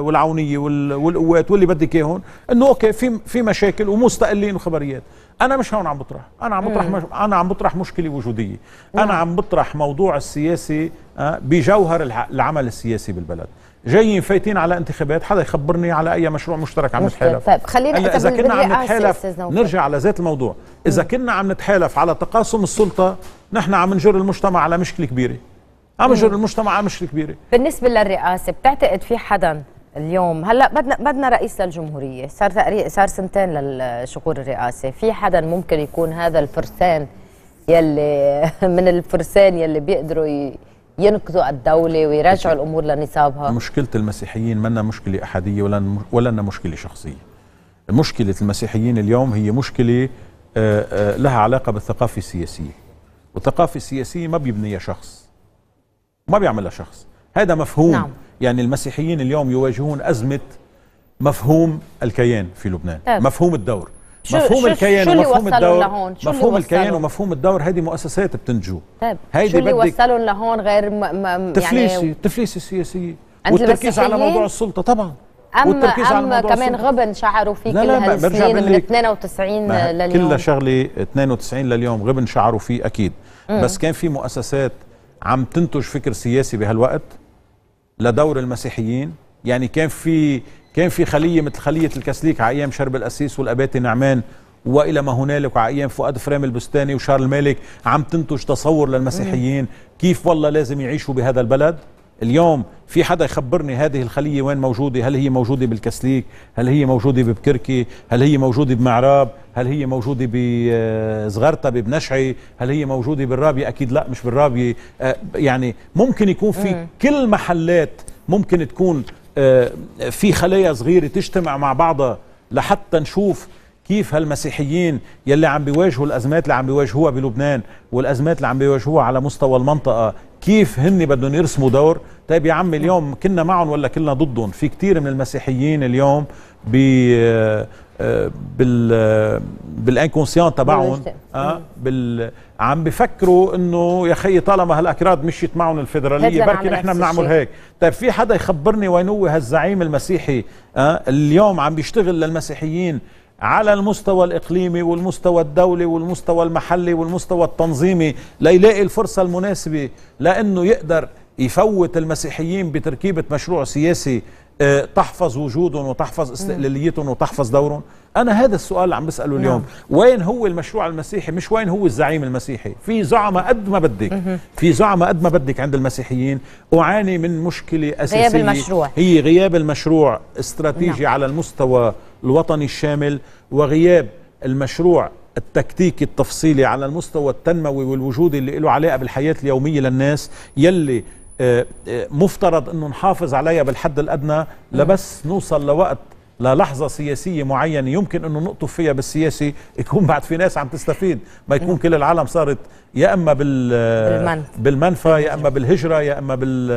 والعونيه والقوات واللي بدك اياهم انه اوكي في في مشاكل ومستقلين وخبريات انا مش هون عم بطرح انا عم بطرح مش... انا عم بطرح مشكله وجوديه انا نعم. عم بطرح موضوع السياسي آه، بجوهر العمل السياسي بالبلد جايين فايتين على انتخابات حدا يخبرني على اي مشروع مشترك عم نتحالف طيب خلينا اذا كنا عم نتحالف نرجع على ذات الموضوع اذا كنا عم نتحالف على تقاسم السلطه نحن عم نجر المجتمع على مشكله كبيره عم نجر المجتمع على مشكله كبيره بالنسبه للرئاسه بتعتقد في حدا اليوم هلا بدنا بدنا رئيس للجمهوريه صار تقريبا صار سنتين للشغور الرئاسه في حدا ممكن يكون هذا الفرسان يلي من الفرسان يلي بيقدروا ي... ينقذوا الدوله ويرجعوا الامور لنصابها مشكله المسيحيين منا مشكله احاديه ولا ولا مشكله شخصيه مشكله المسيحيين اليوم هي مشكله آه، آه، لها علاقه بالثقافه السياسيه والثقافه السياسيه ما بيبنيها شخص ما بيعملها شخص هذا مفهوم نعم. يعني المسيحيين اليوم يواجهون ازمه مفهوم الكيان في لبنان طيب. مفهوم الدور مفهوم الكيان ومفهوم الدور مفهوم الكيان ومفهوم الدور هيدي مؤسسات بتنجو طيب هيدي شو اللي وصلهم لهون غير م... م... تفليسي يعني تفليسي سياسي والتركيز على موضوع السلطه طبعا أم والتركيز أم على كمان غبن شعروا فيه كل هالسنين من 92 لليوم كلها شغله 92 لليوم غبن شعروا فيه اكيد مم. بس كان في مؤسسات عم تنتج فكر سياسي بهالوقت لدور المسيحيين يعني كان في كان في خليه مثل خليه الكسليك على ايام شرب الاسيس والاباتي نعمان والى ما هنالك على ايام فؤاد فريم البستاني وشارل مالك عم تنتج تصور للمسيحيين كيف والله لازم يعيشوا بهذا البلد اليوم في حدا يخبرني هذه الخليه وين موجوده هل هي موجوده بالكسليك هل هي موجوده ببكركي هل هي موجوده بمعراب هل هي موجوده بزغرتة آه، بنشعي هل هي موجوده بالرابيه اكيد لا مش بالرابيه آه، يعني ممكن يكون في إيه. كل محلات ممكن تكون آه، في خلايا صغيره تجتمع مع بعضها لحتى نشوف كيف هالمسيحيين يلي عم بيواجهوا الازمات اللي عم بيواجهوها بلبنان والازمات اللي عم بيواجهوها على مستوى المنطقه كيف هن بدهم يرسموا دور طيب يا عم اليوم كنا معهم ولا كنا ضدهم في كثير من المسيحيين اليوم آه، بال بالانكونسيان تبعهم اه بال عم بفكروا انه يا خيي طالما هالاكراد مشيت معهم الفدراليه بركي نحن بنعمل هيك طيب في حدا يخبرني وين هو هالزعيم المسيحي آه اليوم عم بيشتغل للمسيحيين على المستوى الإقليمي والمستوى الدولي والمستوى المحلي والمستوى التنظيمي ليلاقي الفرصة المناسبة لأنه يقدر يفوت المسيحيين بتركيبة مشروع سياسي آه، تحفظ وجودهم وتحفظ استقلاليتهم وتحفظ دورهم أنا هذا السؤال اللي عم بسأله اليوم نعم. وين هو المشروع المسيحي مش وين هو الزعيم المسيحي في زعمة قد ما بدك في زعمة قد ما بدك عند المسيحيين أعاني من مشكلة أساسية غياب المشروع. هي غياب المشروع استراتيجي نعم. على المستوى الوطني الشامل وغياب المشروع التكتيكي التفصيلي على المستوى التنموي والوجودي اللي له علاقة بالحياة اليومية للناس يلي آه، آه، مفترض انه نحافظ عليها بالحد الادنى لبس نوصل لوقت للحظة سياسية معينة يمكن أنه نقطف فيها بالسياسة يكون بعد في ناس عم تستفيد ما يكون كل العالم صارت يا إما بال بالمنفى, بالمنفى يا إما بالهجرة يا إما بال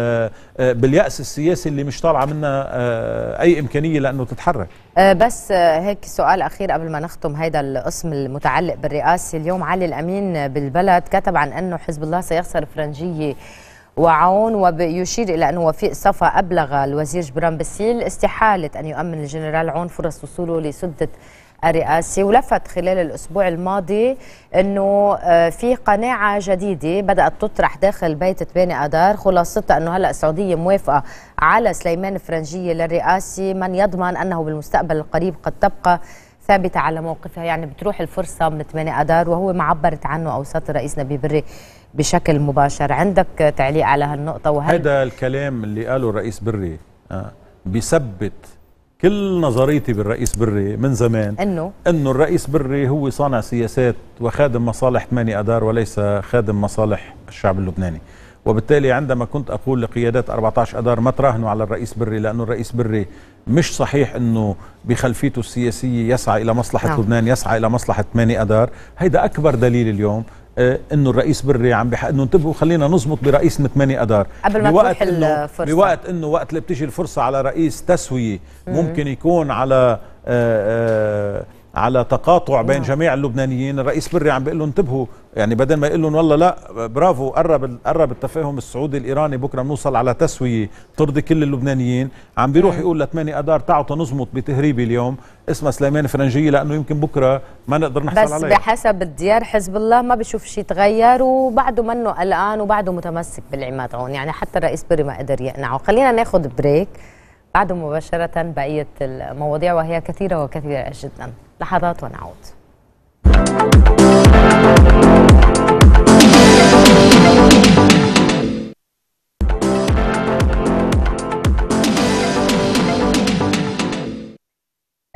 آه، باليأس السياسي اللي مش طالعة منا أي إمكانية لأنه تتحرك بس هيك سؤال أخير قبل ما نختم هيدا القسم المتعلق بالرئاسة اليوم علي الأمين بالبلد كتب عن أنه حزب الله سيخسر فرنجية وعون ويشير إلى انه وفيق صفا أبلغ الوزير جبران بسيل استحالة أن يؤمن الجنرال عون فرص وصوله لسدة الرئاسي ولفت خلال الأسبوع الماضي أنه آه، في قناعة جديدة بدأت تطرح داخل بيت 8 أدار خلاصتها أنه هلأ السعودية موافقة على سليمان فرنجية للرئاسي من يضمن أنه بالمستقبل القريب قد تبقى ثابتة على موقفها يعني بتروح الفرصة من 8 أدار وهو ما عبرت عنه أوساط الرئيس نبي بري بشكل مباشر عندك تعليق على هالنقطة وهل هذا الكلام اللي قاله الرئيس بري آه، بيثبت كل نظريتي بالرئيس بري من زمان انه انه الرئيس بري هو صانع سياسات وخادم مصالح ثماني اذار وليس خادم مصالح الشعب اللبناني وبالتالي عندما كنت اقول لقيادات 14 اذار ما تراهنوا على الرئيس بري لانه الرئيس بري مش صحيح انه بخلفيته السياسيه يسعى الى مصلحه نعم. لبنان يسعى الى مصلحه 8 اذار هيدا اكبر دليل اليوم آه، انه الرئيس بري عم بحق انه انتبهوا خلينا نزبط برئيس من 8 اذار قبل ما تروح الفرصه بوقت انه وقت اللي بتيجي الفرصه على رئيس تسويه ممكن يكون على آآ آه، آآ آه، على تقاطع بين جميع اللبنانيين الرئيس بري عم بيقول له انتبهوا يعني بدل ما يقول لهم والله لا برافو قرب قرب التفاهم السعودي الايراني بكره بنوصل على تسويه ترضي كل اللبنانيين عم بيروح يقول لثماني اذار تعوا تنزمط بتهريبي اليوم اسمها سليمان فرنجيه لانه يمكن بكره ما نقدر نحصل بس عليه بس بحسب الديار حزب الله ما بشوف شيء تغير وبعده منه قلقان وبعده متمسك بالعماد عون يعني حتى الرئيس بري ما قدر يقنعه خلينا ناخذ بريك بعده مباشره بقيه المواضيع وهي كثيره وكثيره جدا لحظات ونعود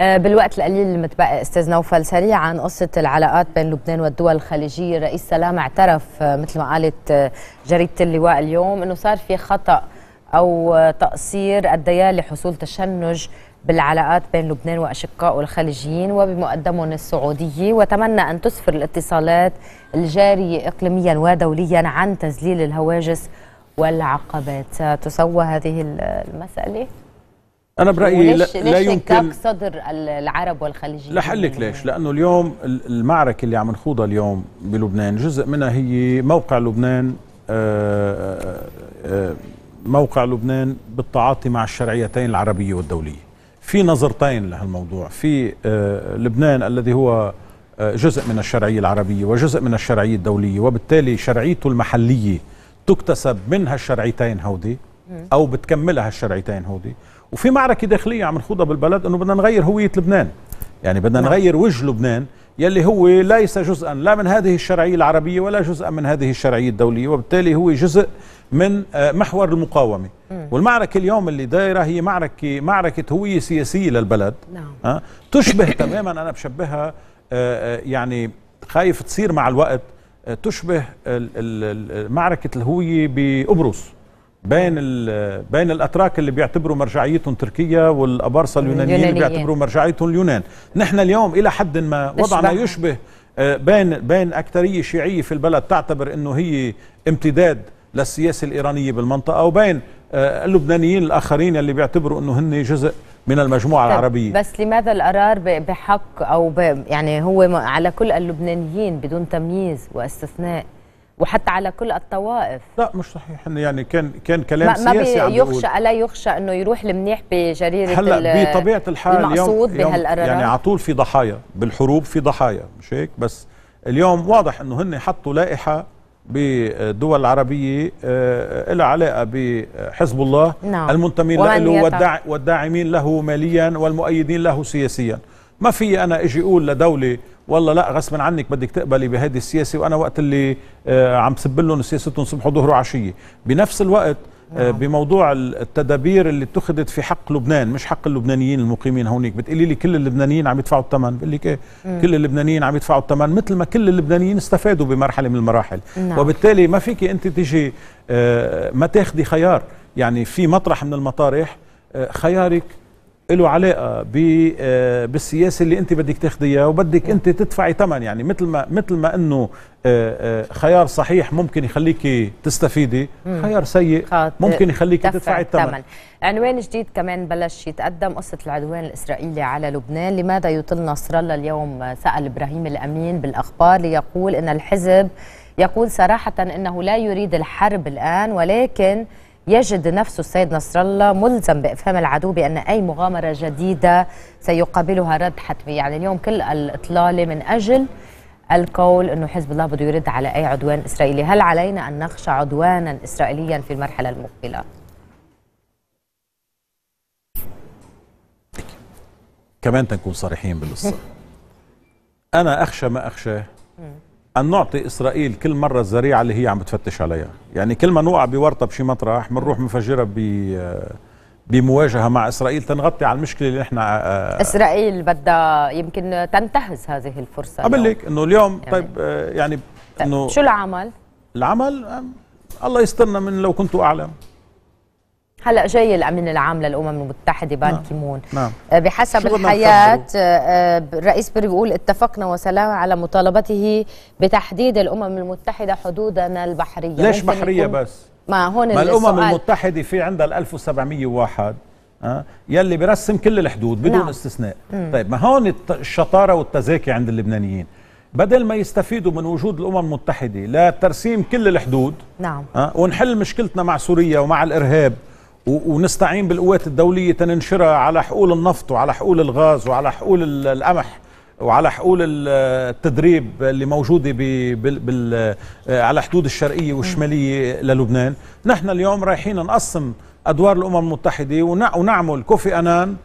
آه، بالوقت القليل المتبقي استاذ نوفل سريعا قصه العلاقات بين لبنان والدول الخليجيه رئيس سلام اعترف آه، مثل ما قالت آه، جريده اللواء اليوم انه صار في خطا او تقصير ادي لحصول تشنج بالعلاقات بين لبنان واشقائه الخليجيين وبمقدمهم السعوديه وتمنى ان تسفر الاتصالات الجاريه اقليميا ودوليا عن تذليل الهواجس والعقبات تسوى هذه المساله انا برايي لا, لا يمكن صدر العرب والخليجيين لحلك ليش لانه اليوم المعركه اللي عم نخوضها اليوم بلبنان جزء منها هي موقع لبنان آه، آه، آه، موقع لبنان بالتعاطي مع الشرعيتين العربيه والدوليه في نظرتين لهالموضوع في لبنان الذي هو جزء من الشرعيه العربيه وجزء من الشرعيه الدوليه وبالتالي شرعيته المحليه تكتسب منها الشرعيتين هودي او بتكملها الشرعيتين هودي وفي معركه داخليه عم نخوضها بالبلد انه بدنا نغير هويه لبنان يعني بدنا نعم. نغير وجه لبنان يلي هو ليس جزءا لا من هذه الشرعيه العربيه ولا جزءا من هذه الشرعيه الدوليه وبالتالي هو جزء من آه، محور المقاومه م. والمعركه اليوم اللي دايره هي معركه معركه هويه سياسيه للبلد نعم. أه؟ تشبه تماما انا بشبهها آه، آه، يعني خايف تصير مع الوقت تشبه معركه الهويه بقبرص بين بين الاتراك اللي بيعتبروا مرجعيتهم تركيا والابارصه اليونانيين, اليونانيين اللي بيعتبروا مرجعيتهم اليونان، نحن اليوم الى حد ما وضعنا يشبه آه، بين بين اكثريه شيعيه في البلد تعتبر انه هي امتداد للسياسه الايرانيه بالمنطقه وبين آه، اللبنانيين الاخرين اللي بيعتبروا انه هن جزء من المجموعه طيب، العربيه بس لماذا القرار بحق او يعني هو على كل اللبنانيين بدون تمييز واستثناء وحتى على كل الطوائف لا مش صحيح انه يعني كان كان كلام ما سياسي ما يخشى الا يخشى انه يروح المنيح بجريره هلا بطبيعه الحال المقصود يعني على طول في ضحايا بالحروب في ضحايا مش هيك بس اليوم واضح انه هن حطوا لائحه بالدول العربيه آه، لها علاقه بحزب الله نعم. المنتمين له والداعمين له ماليا والمؤيدين له سياسيا ما في انا اجي اقول لدوله والله لا غصبا عنك بدك تقبلي بهيدي السياسه وانا وقت اللي آه، عم سب لهم سياستهم صبح وظهر وعشيه بنفس الوقت آه، نعم. بموضوع التدابير اللي اتخذت في حق لبنان مش حق اللبنانيين المقيمين هونيك بتقولي لي كل اللبنانيين عم يدفعوا الثمن بقول لك ايه كل اللبنانيين عم يدفعوا الثمن مثل ما كل اللبنانيين استفادوا بمرحله من المراحل نعم. وبالتالي ما فيك انت تيجي آه، ما تاخدي خيار يعني في مطرح من المطارح خيارك له علاقه آه، بالسياسه اللي انت بدك تاخذيها وبدك انت تدفعي ثمن يعني مثل ما مثل ما انه آه، آه، خيار صحيح ممكن يخليك تستفيدي خيار سيء ممكن يخليك تدفعي الثمن عنوان جديد كمان بلش يتقدم قصه العدوان الاسرائيلي على لبنان لماذا يطل نصر الله اليوم سال ابراهيم الامين بالاخبار ليقول ان الحزب يقول صراحه انه لا يريد الحرب الان ولكن يجد نفسه السيد نصر الله ملزم بإفهام العدو بأن أي مغامرة جديدة سيقابلها رد حتمي يعني اليوم كل الإطلالة من أجل القول أنه حزب الله بده يرد على أي عدوان إسرائيلي هل علينا أن نخشى عدوانا إسرائيليا في المرحلة المقبلة؟ كمان تنكون صريحين بالقصة أنا أخشى ما أخشاه أن نعطي إسرائيل كل مرة الذريعة اللي هي عم بتفتش عليها يعني كل ما نوقع بورطة بشي مطرح بنروح مفجرة ب بمواجهة مع إسرائيل تنغطي على المشكلة اللي إحنا آه، آه، إسرائيل بدها يمكن تنتهز هذه الفرصة آه، قبل لك إنه اليوم يعني طيب يعني إنه شو العمل؟ العمل الله يسترنا من لو كنت أعلم هلا جاي الامين العام للامم المتحده بان نعم. كيمون نعم. آه، بحسب الحياه الرئيس آه، آه، بيري بيقول اتفقنا وسلام على مطالبته بتحديد الامم المتحده حدودنا البحريه ليش بحريه بس ما هون ما الامم المتحده في عندها 1701 أه؟ يلي برسم كل الحدود بدون نعم. استثناء مم. طيب ما هون الشطاره والتزاكي عند اللبنانيين بدل ما يستفيدوا من وجود الامم المتحده لترسيم كل الحدود نعم أه؟ ونحل مشكلتنا مع سوريا ومع الارهاب ونستعين بالقوات الدولية تننشرها على حقول النفط وعلى حقول الغاز وعلى حقول القمح وعلى حقول التدريب اللي موجودة بال بال آه، على حدود الشرقية والشمالية للبنان نحن اليوم رايحين نقسم أدوار الأمم المتحدة ونعمل كوفي أنان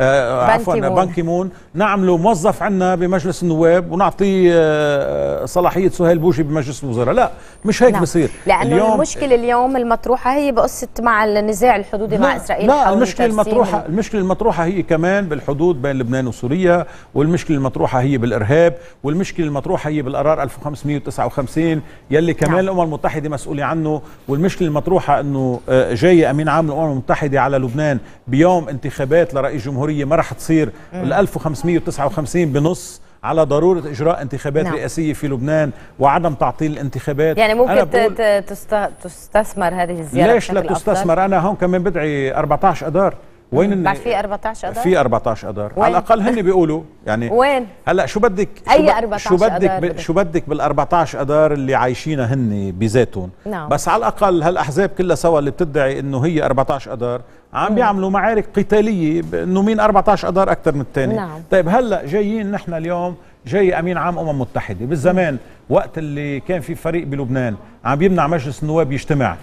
آه عفوا بنكي مون نعمله موظف عندنا بمجلس النواب ونعطيه آه صلاحيه سهيل بوشي بمجلس الوزراء لا مش هيك لا نعم. بصير لانه اليوم المشكله اليوم المطروحه هي بقصه مع النزاع الحدودي مع اسرائيل لا المشكله المطروحه المشكله المطروحه هي كمان بالحدود بين لبنان وسوريا والمشكله المطروحه هي بالارهاب والمشكله المطروحه هي بالقرار 1559 يلي كمان نعم. الامم المتحده مسؤوله عنه والمشكله المطروحه انه آه، جاي امين عام الامم المتحده على لبنان بيوم انتخابات لرئيس جمهوريه الجمهوريه ما راح تصير ال 1559 بنص على ضروره اجراء انتخابات نعم. رئاسيه في لبنان وعدم تعطيل الانتخابات يعني ممكن بقول تستثمر هذه الزياره ليش لا تستثمر انا هون كمان بدعي 14 اذار وين بعد في 14 اذار في 14 اذار على الاقل هن بيقولوا يعني وين هلا شو بدك اي 14 شو بدك أدار شو بدك بال 14 اذار اللي عايشينها هن بذاتهم نعم. بس على الاقل هالاحزاب كلها سوا اللي بتدعي انه هي 14 اذار عم بيعملوا معارك قتاليه انه مين 14 اذار اكثر من الثاني نعم. طيب هلا جايين نحن اليوم جاي امين عام امم متحده بالزمان وقت اللي كان في فريق بلبنان عم بيمنع مجلس النواب يجتمع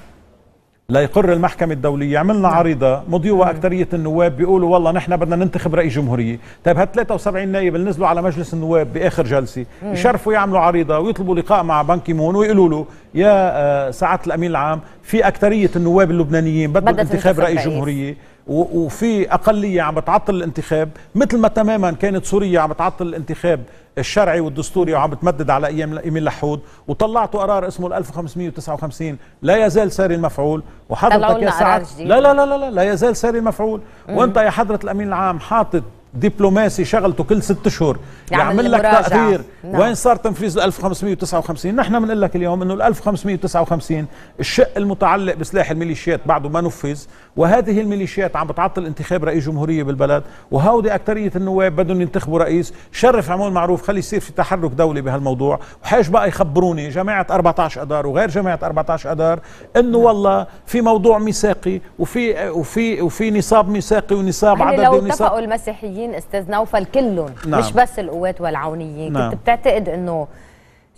ليقر المحكمة الدولية عملنا نعم. عريضة مضيوة نعم. أكترية النواب بيقولوا والله نحن بدنا ننتخب رئيس جمهورية طيب هال 73 نائب اللي نزلوا على مجلس النواب بآخر جلسة يشرفوا يعملوا عريضة ويطلبوا لقاء مع بنكي مون ويقولوا له يا آه، سعادة الأمين العام في أكترية النواب اللبنانيين بدنا انتخاب رئيس جمهورية وفي أقلية عم بتعطل الانتخاب مثل ما تماما كانت سوريا عم بتعطل الانتخاب الشرعي والدستوري وعم بتمدد على أيام إيميل لحود وطلعتوا قرار اسمه ال 1559 لا يزال ساري المفعول وحضرتك يا سعد لا لا لا لا لا, لا يزال ساري المفعول وأنت يا حضرة الأمين العام حاطط دبلوماسي شغلته كل ست اشهر يعمل لك تأثير نعم. وين صار تنفيذ ال 1559 نحن بنقول لك اليوم انه ال 1559 الشق المتعلق بسلاح الميليشيات بعده ما نفذ وهذه الميليشيات عم بتعطل انتخاب رئيس جمهوريه بالبلد وهودي اكثريه النواب بدهم ينتخبوا رئيس شرف عمول معروف خلي يصير في تحرك دولي بهالموضوع وحاج بقى يخبروني جماعه 14 اذار وغير جماعه 14 اذار انه نعم. والله في موضوع ميثاقي وفي وفي وفي نصاب ميثاقي ونصاب يعني عدد ونصاب لو اتفقوا المسيحيين السوريين استاذ نوفل كلهم نعم. مش بس القوات والعونيين نعم. كنت بتعتقد انه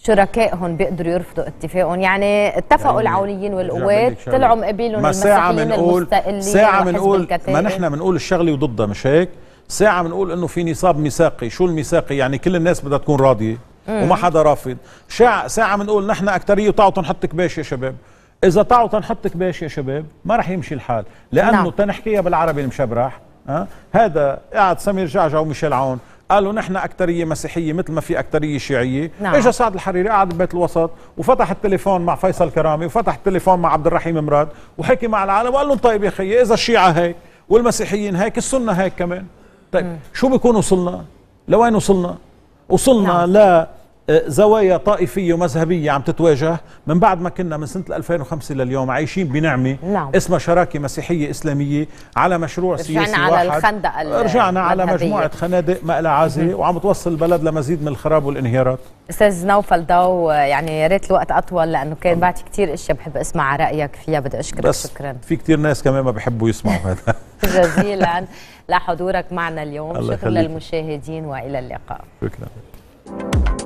شركائهم بيقدروا يرفضوا اتفاقهم يعني اتفقوا يعني العونيين والقوات طلعوا مقابلهم المسيحيين المستقلين ساعة منقول ما نحن بنقول الشغله وضدها مش هيك ساعة بنقول انه في نصاب ميثاقي شو الميثاقي يعني كل الناس بدها تكون راضيه وما حدا رافض ساعة بنقول نحن اكثريه تعوا تنحط كباش يا شباب اذا تعوا تنحط كباش يا شباب ما رح يمشي الحال لانه نعم. تنحكيها بالعربي المشبرح أه؟ هذا قعد سمير جعجع وميشيل عون قالوا نحن أكترية مسيحية مثل ما في أكترية شيعية نعم. إجا سعد الحريري قعد ببيت الوسط وفتح التليفون مع فيصل كرامي وفتح التليفون مع عبد الرحيم مراد وحكي مع العالم وقال لهم طيب يا خيي إذا الشيعة هيك والمسيحيين هيك السنة هيك كمان طيب م. شو بيكون وصلنا لوين وصلنا وصلنا نعم. زوايا طائفية ومذهبية عم تتواجه من بعد ما كنا من سنة 2005 لليوم عايشين بنعمة نعم. اسمها شراكة مسيحية إسلامية على مشروع سياسي واحد رجعنا على الخندق رجعنا على مجموعة خنادق مقلة عازة وعم توصل البلد لمزيد من الخراب والانهيارات استاذ نوفل ضو يعني يا ريت الوقت اطول لانه كان بعد كثير اشياء بحب اسمع رايك فيها بدي اشكرك بس شكرا في كثير ناس كمان ما بحبوا يسمعوا هذا جزيلا لحضورك معنا اليوم شكرا للمشاهدين والى اللقاء شكرا